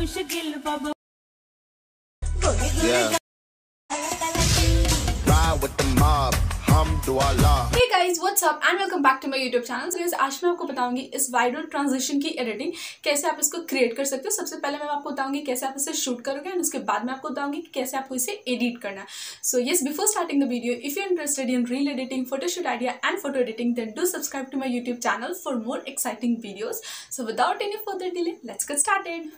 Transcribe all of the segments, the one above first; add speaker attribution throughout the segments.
Speaker 1: मुश्किल बाबा yeah. Ride Hey guys, what's up and welcome back to my YouTube channel. So guys, आज मैं आपको बताऊंगी इस वायरल ट्रांजिशन की एडिटिंग कैसे आप इसको क्रिएट कर सकते हो सबसे पहले मैं आपको बताऊंगी कैसे आप इसे शूट करोगे एंड उसके बाद मैं आपको बताऊंगी कि कैसे आपको इसे एडिट करना है so yes before starting the video if you interested in reel editing photoshoot idea and photo editing then do subscribe to my YouTube channel for more exciting videos so without any further delay let's get started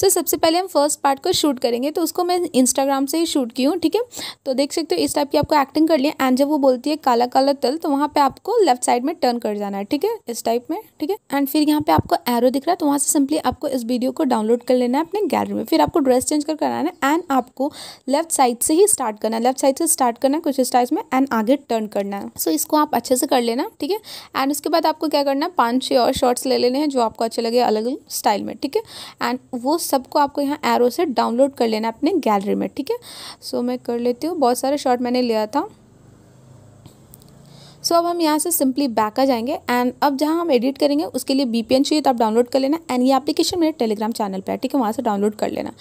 Speaker 1: sir so, सबसे पहले हम first part को shoot करेंगे तो उसको मैं Instagram से ही shoot की हूँ ठीक है तो देख सकते हो इस टाइप की आपको एक्टिंग कर लिया एंड जब वो बोलती है काला काला तल तो वहाँ पे आपको लेफ्ट साइड में टर्न कर जाना है ठीक है इस टाइप में ठीक है एंड फिर यहाँ पे आपको एरो दिख रहा है तो वहाँ से सिंपली आपको इस वीडियो को डाउनलोड कर लेना है अपने गैलरी में फिर आपको ड्रेस चेंज कर कराना है एंड आपको लेफ्ट साइड से ही स्टार्ट करना है लेफ्ट साइड से स्टार्ट करना है कुछ इस टाइप में एंड आगे टर्न करना है सो इसको आप अच्छे से कर लेना ठीक है एंड उसके बाद आपको क्या करना है पाँच छः और शॉर्ट्स ले लेने हैं जो आपको अच्छे लगे अलग अलग स्टाइल में ठीक है एंड वो सबको आपको यहाँ एरो से डाउनलोड कर लेना अपने गैलरी में ठीक है सो मैं कर लेती हूँ बहुत सारे शॉट मैंने लिया था सो so, अब हम यहाँ से सिंपली बैक आ जाएंगे एंड अब जहाँ हम एडिट करेंगे उसके लिए बी चाहिए तो आप डाउनलोड कर लेना एंड ये एप्लीकेशन मेरे टेलीग्राम चैनल पर है ठीक है वहाँ से डाउनलोड कर लेना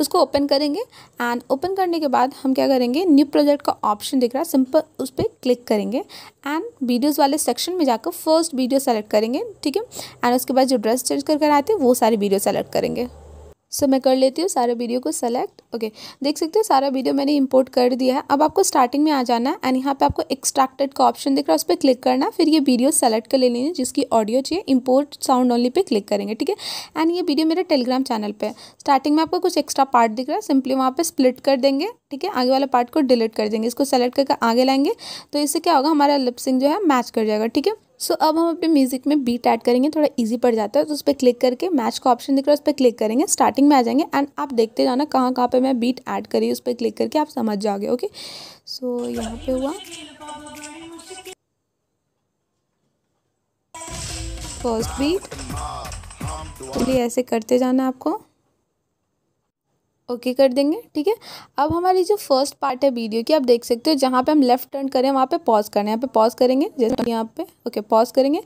Speaker 1: उसको ओपन करेंगे एंड ओपन करने के बाद हम क्या करेंगे न्यू प्रोजेक्ट का ऑप्शन दिख रहा है सिंपल उस पर क्लिक करेंगे एंड वीडियोज़ वाले सेक्शन में जाकर फर्स्ट वीडियो सेलेक्ट करेंगे ठीक है एंड उसके बाद जो ड्रेस चेंज कर कर आते हैं वो सारी वीडियो सेलेक्ट करेंगे सो मैं कर लेती हूँ सारे वीडियो को सेलेक्ट ओके देख सकते हो सारा वीडियो मैंने इंपोर्ट कर दिया है अब आपको स्टार्टिंग में आ जाना है एंड यहाँ पे आपको एक्सट्रैक्टेड का ऑप्शन दिख रहा है उस पर क्लिक करना फिर ये वीडियो सेलेक्ट कर लेनी है जिसकी ऑडियो चाहिए इंपोर्ट साउंड ओनली पे क्लिक करेंगे ठीक है एंड ये वीडियो मेरे टेलीग्राम चैनल पर स्टार्टिंग में आपको कुछ एक्स्ट्रा पार्ट दिख रहा है सिंपली वहाँ पर स्प्लिट कर देंगे ठीक है आगे वाला पार्ट को डिलीट कर देंगे इसको सेलेक्ट करके आगे लाएंगे तो इससे क्या होगा हमारा लिपसिंग जो है मैच कर जाएगा ठीक है सो so, अब हम अपने म्यूज़िक में बीट ऐड करेंगे थोड़ा इजी पड़ जाता है तो उस पर क्लिक करके मैच का ऑप्शन दिख रहा है उस पर क्लिक करेंगे स्टार्टिंग में आ जाएंगे एंड आप देखते जाना कहाँ कहाँ पे मैं बीट ऐड करी उस पर क्लिक करके आप समझ जाओगे ओके सो so, यहाँ पे हुआ फर्स्ट बीट चलिए ऐसे करते जाना आपको ओके okay कर देंगे ठीक है अब हमारी जो फर्स्ट पार्ट है वीडियो की आप देख सकते हो जहाँ पे हम लेफ्ट टर्न करें वहाँ पे पॉज करना है यहाँ पे पॉज करेंगे जैसे यहाँ पे ओके okay, पॉज करेंगे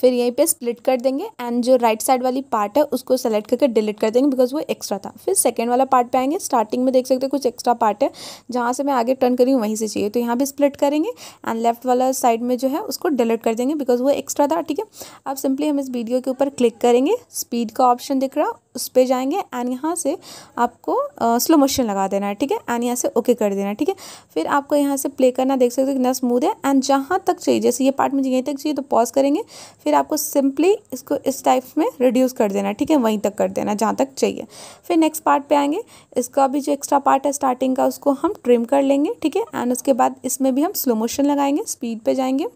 Speaker 1: फिर यहीं पे स्प्लिट कर देंगे एंड जो राइट साइड वाली पार्ट है उसको सेलेक्ट करके डिलीट कर देंगे बिकॉज वो एक्स्ट्रा था फिर सेकेंड वाला पार्ट पे आएंगे स्टार्टिंग में देख सकते हैं कुछ एक्स्ट्रा पार्ट है जहाँ से मैं आगे टर्न करी हूँ वहीं से चाहिए तो यहाँ भी स्प्लिट करेंगे एंड लेफ्ट वाला साइड में जो है उसको डिलीट कर देंगे बिकॉज वो एक्स्ट्रा था ठीक है अब सिंपली हम इस वीडियो के ऊपर क्लिक करेंगे स्पीड का ऑप्शन दिख रहा उस पर जाएंगे एंड यहाँ से आपको स्लो मोशन लगा देना है ठीक है एंड यहाँ से ओके कर देना है ठीक है फिर आपको यहाँ से प्ले करना देख सकते हो कितना स्मूथ है एंड जहाँ तक चाहिए जैसे ये पार्ट मुझे यहीं तक चाहिए तो पॉज करेंगे फिर आपको सिंपली इसको इस टाइप में रिड्यूस कर देना ठीक है वहीं तक कर देना जहाँ तक चाहिए फिर नेक्स्ट पार्ट पे आएंगे इसका भी जो एक्स्ट्रा पार्ट है स्टार्टिंग का उसको हम ट्रिम कर लेंगे ठीक है एंड उसके बाद इसमें भी हम स्लो मोशन लगाएंगे स्पीड पर जाएंगे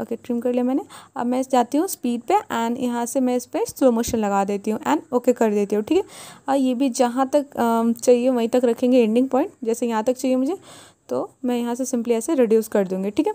Speaker 1: ओके ट्रिम कर लिया मैंने अब मैं जाती हूँ स्पीड पे एंड यहाँ से मैं इस पर स्लो मोशन लगा देती हूँ एंड ओके कर देती हूँ ठीक है और ये भी जहाँ तक चाहिए वहीं तक रखेंगे एंडिंग पॉइंट जैसे यहाँ तक चाहिए मुझे तो मैं यहाँ से सिंपली ऐसे रिड्यूस कर दूँगी ठीक है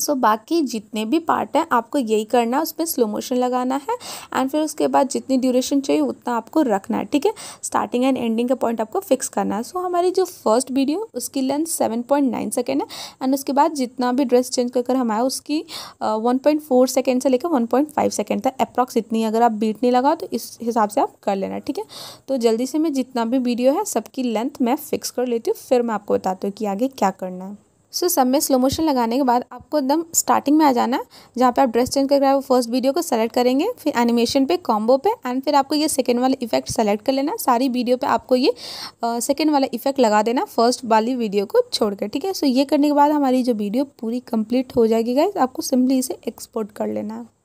Speaker 1: सो so, बाकी जितने भी पार्ट हैं आपको यही करना है उसमें स्लो मोशन लगाना है एंड फिर उसके बाद जितनी ड्यूरेशन चाहिए उतना आपको रखना है ठीक है स्टार्टिंग एंड एंडिंग का पॉइंट आपको फिक्स करना है सो so, हमारी जो फर्स्ट वीडियो उसकी length seven point nine second है एंड उसके बाद जितना भी ड्रेस चेंज कर हम आए उसकी वन पॉइंट फोर सेकेंड से लेकर वन पॉइंट फाइव सेकेंड तक अप्रॉक्स इतनी अगर आप बीट नहीं लगाओ तो इस हिसाब से आप कर लेना ठीक है तो जल्दी से मैं जितना भी वीडियो है सबकी लेंथ मैं फिक्स कर लेती हूँ फिर मैं आपको बताती हूँ कि आगे क्या करना है सो सब में स्लो मोशन लगाने के बाद आपको एकदम स्टार्टिंग में आ जाना है जहाँ पे आप ड्रेस चेंज करके वो फर्स्ट वीडियो को सेलेक्ट करेंगे फिर एनिमेशन पे कॉम्बो पे एंड फिर आपको ये सेकेंड वाला इफेक्ट सेलेक्ट कर लेना सारी वीडियो पे आपको ये सेकेंड वाला इफेक्ट लगा देना फर्स्ट वाली वीडियो को छोड़कर ठीक है सो ये करने के बाद हमारी जो वीडियो पूरी कंप्लीट हो जाएगी गाइज आपको सिंपली इसे एक्सपोर्ट कर लेना है